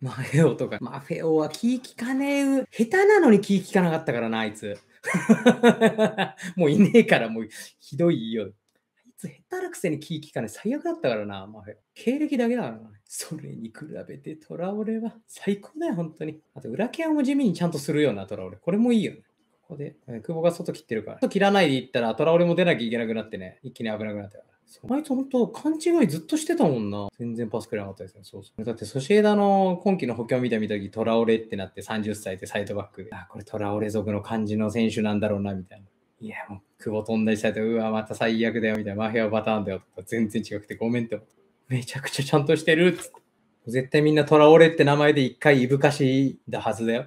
マフェオとか。マフェオは気利かねえ。下手なのに気利かなかったからな、あいつ。もういねえから、もうひどいよ。あいつ下手なくせに気利かねえ。最悪だったからな、マフェオ。経歴だけだからな。それに比べてトラオレは最高だよ、本当に。あと、裏ケアも地味にちゃんとするよな、トラオレ。これもいいよね。ここで、久保が外切ってるから。外切らないでいったら、トラオレも出なきゃいけなくなってね、一気に危なくなったから。あいつ本当勘違いずっとしてたもんな。全然パスくれなかったですね。そうそう。だってソシエダの今季の補強見た見た時、トラオレってなって30歳でサイドバックで、あ、これトラオレ族の感じの選手なんだろうな、みたいな。いや、もう、久保飛んだりしたと、うわ、また最悪だよ、みたいな。マフィアパターンだよ、とか、全然違くてごめんって。めちゃくちゃちゃんとしてるっつって。絶対みんなトラオレって名前で一回いぶかしだはずだよ。